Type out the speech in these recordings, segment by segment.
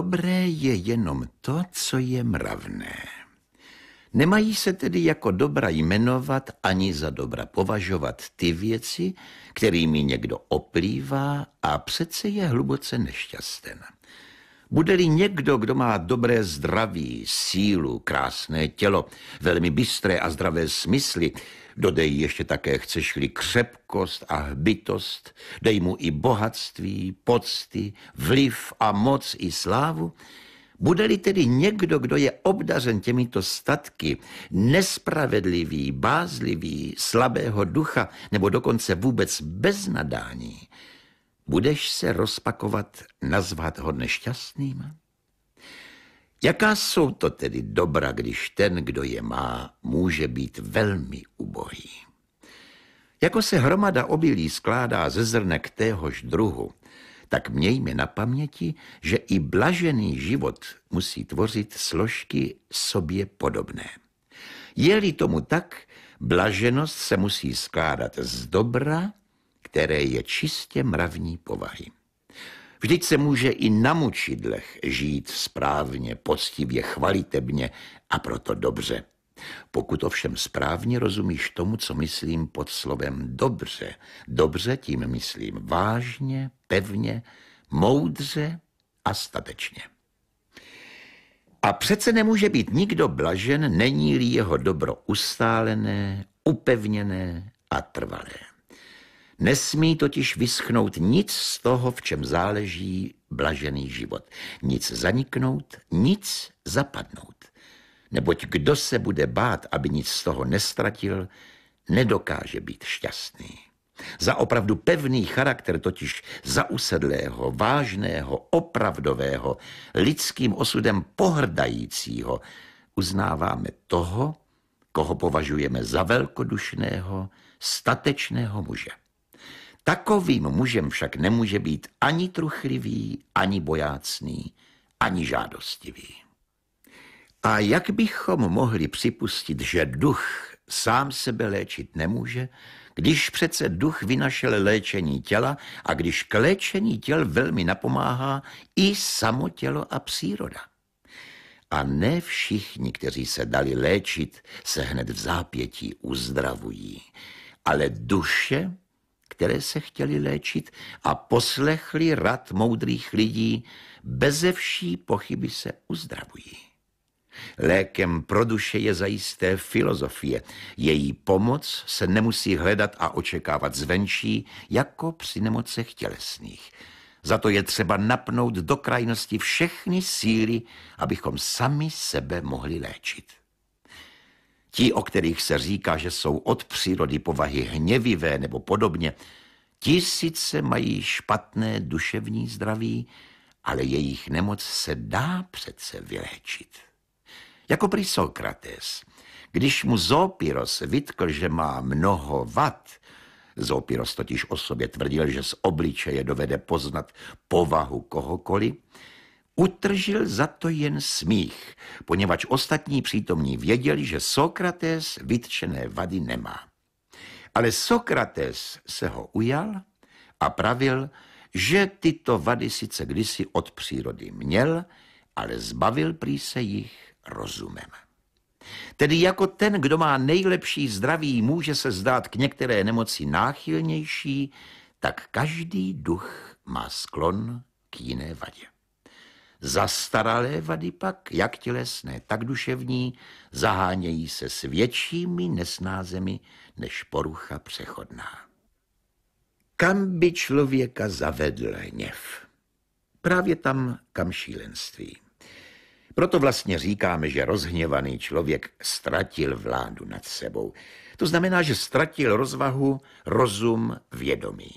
dobré je jenom to, co je mravné. Nemají se tedy jako dobra jmenovat ani za dobra považovat ty věci, kterými někdo oplývá a přece je hluboce nešťasten. Bude-li někdo, kdo má dobré zdraví, sílu, krásné tělo, velmi bystré a zdravé smysly, Dodej ještě také chceš-li křepkost a hbitost, dej mu i bohatství, pocty, vliv a moc i slávu, bude-li tedy někdo, kdo je obdařen těmito statky, nespravedlivý, bázlivý, slabého ducha nebo dokonce vůbec bez nadání, budeš se rozpakovat nazvat ho nešťastným? Jaká jsou to tedy dobra, když ten, kdo je má, může být velmi ubohý? Jako se hromada obilí skládá ze zrnek téhož druhu, tak mějme na paměti, že i blažený život musí tvořit složky sobě podobné. Je-li tomu tak, blaženost se musí skládat z dobra, které je čistě mravní povahy. Vždyť se může i na mučidlech žít správně, poctivě, chvalitebně a proto dobře. Pokud ovšem správně rozumíš tomu, co myslím pod slovem dobře, dobře tím myslím vážně, pevně, moudře a statečně. A přece nemůže být nikdo blažen, není-li jeho dobro ustálené, upevněné a trvalé. Nesmí totiž vyschnout nic z toho, v čem záleží blažený život. Nic zaniknout, nic zapadnout. Neboť kdo se bude bát, aby nic z toho nestratil, nedokáže být šťastný. Za opravdu pevný charakter totiž zausedlého, vážného, opravdového, lidským osudem pohrdajícího uznáváme toho, koho považujeme za velkodušného, statečného muže. Takovým mužem však nemůže být ani truchlivý, ani bojácný, ani žádostivý. A jak bychom mohli připustit, že duch sám sebe léčit nemůže, když přece duch vynašel léčení těla a když k léčení těl velmi napomáhá i samo tělo a příroda. A ne všichni, kteří se dali léčit, se hned v zápětí uzdravují, ale duše které se chtěli léčit a poslechli rad moudrých lidí, beze vší pochyby se uzdravují. Lékem pro duše je zajisté filozofie. Její pomoc se nemusí hledat a očekávat zvenčí, jako při nemocech tělesných. Za to je třeba napnout do krajnosti všechny síly, abychom sami sebe mohli léčit. Ti, o kterých se říká, že jsou od přírody povahy hněvivé nebo podobně, ti sice mají špatné duševní zdraví, ale jejich nemoc se dá přece vyléčit. Jako prý Sokrates, když mu Zópiros vytkl, že má mnoho vad, Zópiros totiž o sobě tvrdil, že z obličeje dovede poznat povahu kohokoliv, utržil za to jen smích, poněvadž ostatní přítomní věděli, že Sokrates vytčené vady nemá. Ale Sokrates se ho ujal a pravil, že tyto vady sice kdysi od přírody měl, ale zbavil prý se jich rozumem. Tedy jako ten, kdo má nejlepší zdraví, může se zdát k některé nemoci náchylnější, tak každý duch má sklon k jiné vadě. Zastaralé vady pak, jak tělesné, tak duševní, zahánějí se s většími nesnázemi než porucha přechodná. Kam by člověka zavedl hněv? Právě tam, kam šílenství. Proto vlastně říkáme, že rozhněvaný člověk ztratil vládu nad sebou. To znamená, že ztratil rozvahu, rozum, vědomí.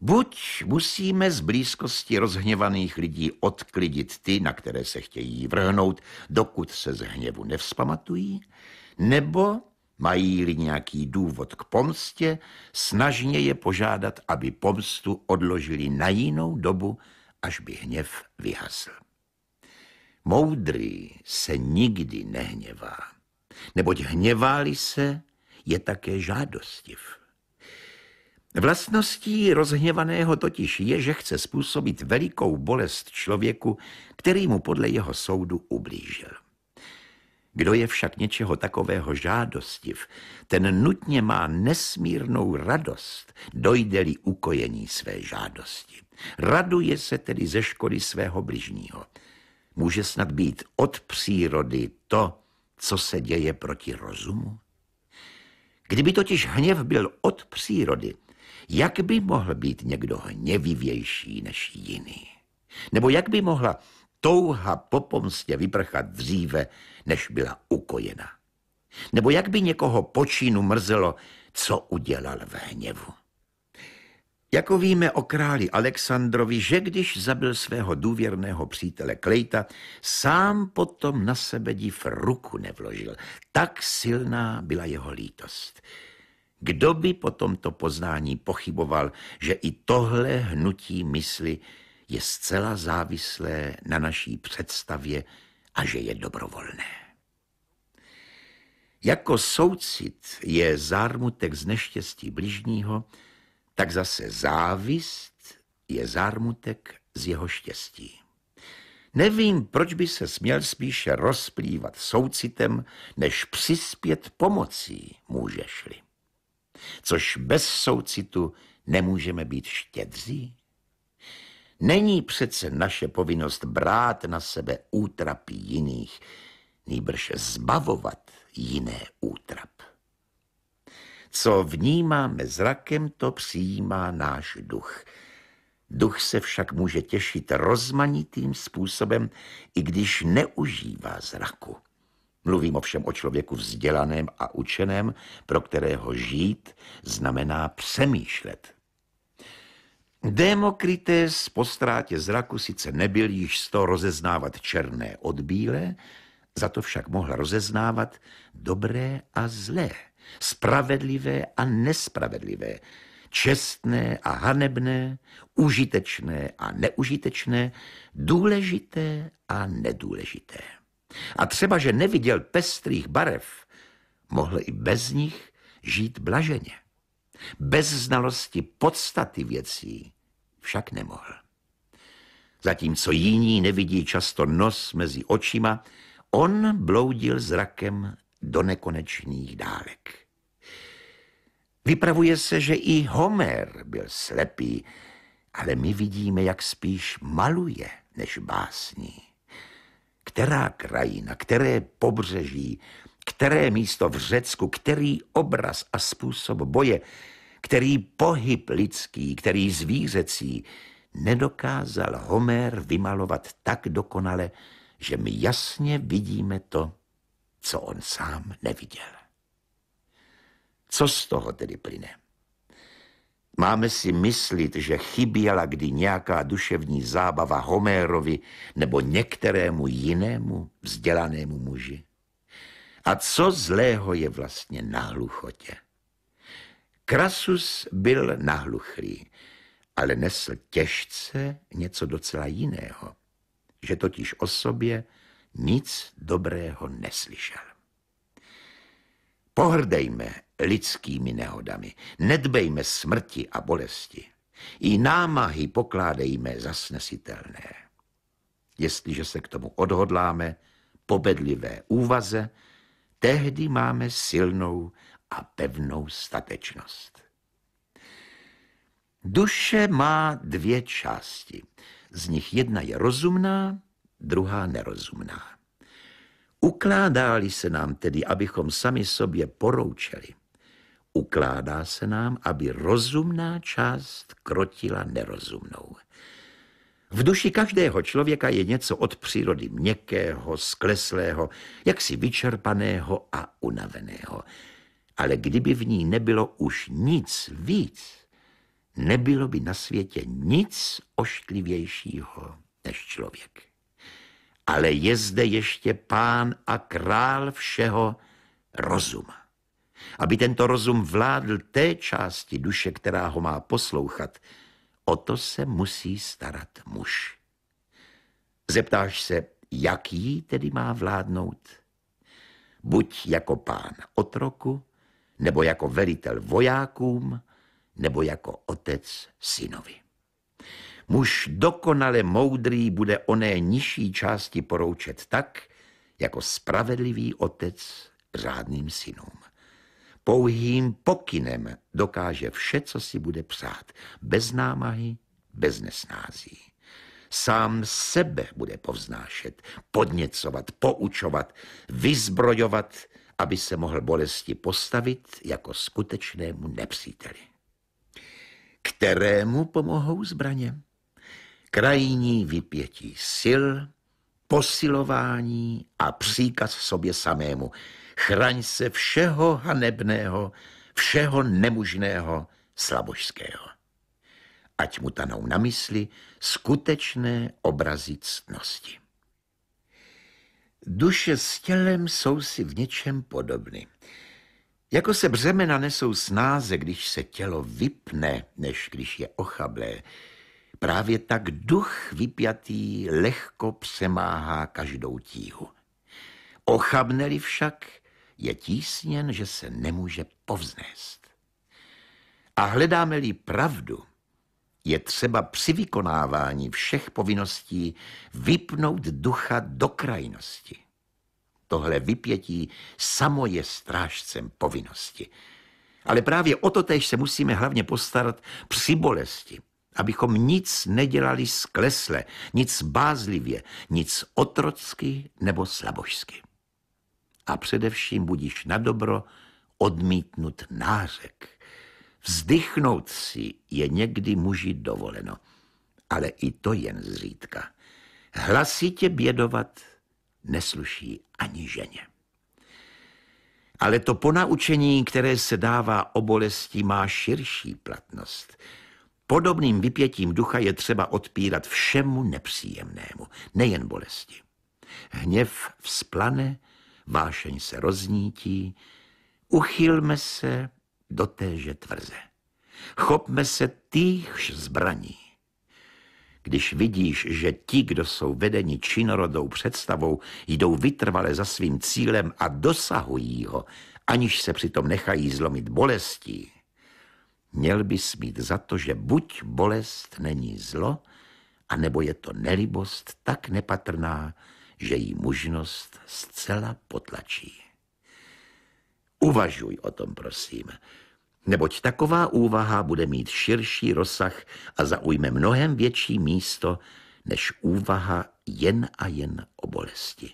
Buď musíme z blízkosti rozhněvaných lidí odklidit ty, na které se chtějí vrhnout, dokud se z hněvu nevzpamatují, nebo mají-li nějaký důvod k pomstě, snažně je požádat, aby pomstu odložili na jinou dobu, až by hněv vyhasl. Moudrý se nikdy nehněvá, neboť hněváli se, je také žádostiv. Vlastností rozhněvaného totiž je, že chce způsobit velikou bolest člověku, který mu podle jeho soudu ublížil. Kdo je však něčeho takového žádostiv, ten nutně má nesmírnou radost, dojde-li ukojení své žádosti. Raduje se tedy ze škody svého bližního. Může snad být od přírody to, co se děje proti rozumu? Kdyby totiž hněv byl od přírody, jak by mohl být někdo hněvivější než jiný? Nebo jak by mohla touha po pomstě vyprchat dříve, než byla ukojena? Nebo jak by někoho počínu mrzelo, co udělal v hněvu? Jako víme o králi Alexandrovi, že když zabil svého důvěrného přítele Klejta, sám potom na sebe div ruku nevložil. Tak silná byla jeho lítost. Kdo by po tomto poznání pochyboval, že i tohle hnutí mysli je zcela závislé na naší představě a že je dobrovolné. Jako soucit je zármutek z neštěstí bližního, tak zase závist je zármutek z jeho štěstí. Nevím, proč by se směl spíše rozplývat soucitem, než přispět pomocí, můžeš-li. Což bez soucitu nemůžeme být štědří? Není přece naše povinnost brát na sebe útrapy jiných, nýbrž zbavovat jiné útrap. Co vnímáme zrakem, to přijímá náš duch. Duch se však může těšit rozmanitým způsobem, i když neužívá zraku. Mluvím ovšem o člověku vzdělaném a učeném, pro kterého žít znamená přemýšlet. Demokrites po ztrátě zraku sice nebyl již sto rozeznávat černé od bílé, za to však mohl rozeznávat dobré a zlé, spravedlivé a nespravedlivé, čestné a hanebné, užitečné a neužitečné, důležité a nedůležité. A třeba, že neviděl pestrých barev, mohl i bez nich žít blaženě. Bez znalosti podstaty věcí však nemohl. Zatímco jiní nevidí často nos mezi očima, on bloudil zrakem do nekonečných dálek. Vypravuje se, že i Homer byl slepý, ale my vidíme, jak spíš maluje, než básní která krajina, které pobřeží, které místo v Řecku, který obraz a způsob boje, který pohyb lidský, který zvířecí, nedokázal Homer vymalovat tak dokonale, že my jasně vidíme to, co on sám neviděl. Co z toho tedy plyne? Máme si myslit, že chyběla kdy nějaká duševní zábava Homérovi nebo některému jinému vzdělanému muži? A co zlého je vlastně na hluchotě? Krasus byl nahluchlý, ale nesl těžce něco docela jiného, že totiž o sobě nic dobrého neslyšel. Pohrdejme lidskými nehodami. Nedbejme smrti a bolesti. I námahy pokládejme za snesitelné. Jestliže se k tomu odhodláme, po bedlivé úvaze, tehdy máme silnou a pevnou statečnost. Duše má dvě části. Z nich jedna je rozumná, druhá nerozumná. Ukládáli se nám tedy, abychom sami sobě poroučeli, Ukládá se nám, aby rozumná část krotila nerozumnou. V duši každého člověka je něco od přírody měkkého, skleslého, jaksi vyčerpaného a unaveného. Ale kdyby v ní nebylo už nic víc, nebylo by na světě nic ošklivějšího než člověk. Ale je zde ještě pán a král všeho rozuma aby tento rozum vládl té části duše, která ho má poslouchat, o to se musí starat muž. Zeptáš se, jaký tedy má vládnout? Buď jako pán otroku, nebo jako velitel vojákům, nebo jako otec synovi. Muž dokonale moudrý bude oné nižší části poroučet tak, jako spravedlivý otec řádným synům. Pouhým pokynem dokáže vše, co si bude přát, bez námahy, bez nesnází. Sám sebe bude povznášet, podněcovat, poučovat, vyzbrojovat, aby se mohl bolesti postavit jako skutečnému nepříteli. Kterému pomohou zbraně? Krajní vypětí sil, posilování a příkaz sobě samému. Chraň se všeho hanebného, všeho nemužného, slabožského. Ať mu tanou na mysli skutečné obrazy ctnosti. Duše s tělem jsou si v něčem podobny. Jako se břemena nesou snáze, když se tělo vypne, než když je ochablé, Právě tak duch vypjatý lehko přemáhá každou tíhu. Ochabneli však je tísněn, že se nemůže povznést. A hledáme-li pravdu, je třeba při vykonávání všech povinností vypnout ducha do krajnosti. Tohle vypětí samo je strážcem povinnosti. Ale právě o to tež se musíme hlavně postarat při bolesti, abychom nic nedělali sklesle, nic bázlivě, nic otrocky nebo slabožsky. A především budíš na dobro odmítnut nářek. Vzdychnout si je někdy muži dovoleno, ale i to jen zřídka. Hlasitě bědovat nesluší ani ženě. Ale to ponaučení, které se dává o bolesti, má širší platnost – Podobným vypětím ducha je třeba odpírat všemu nepříjemnému, nejen bolesti. Hněv vzplane, vášeň se roznítí, uchylme se do téže tvrze. Chopme se týchž zbraní. Když vidíš, že ti, kdo jsou vedeni činorodou představou, jdou vytrvale za svým cílem a dosahují ho, aniž se přitom nechají zlomit bolestí, Měl bys mít za to, že buď bolest není zlo, anebo je to nelibost tak nepatrná, že jí mužnost zcela potlačí. Uvažuj o tom, prosím, neboť taková úvaha bude mít širší rozsah a zaujme mnohem větší místo než úvaha jen a jen o bolesti.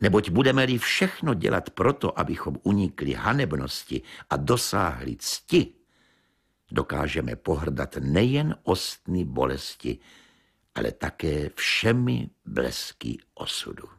Neboť budeme-li všechno dělat proto, abychom unikli hanebnosti a dosáhli cti, dokážeme pohrdat nejen ostny bolesti, ale také všemi blesky osudu.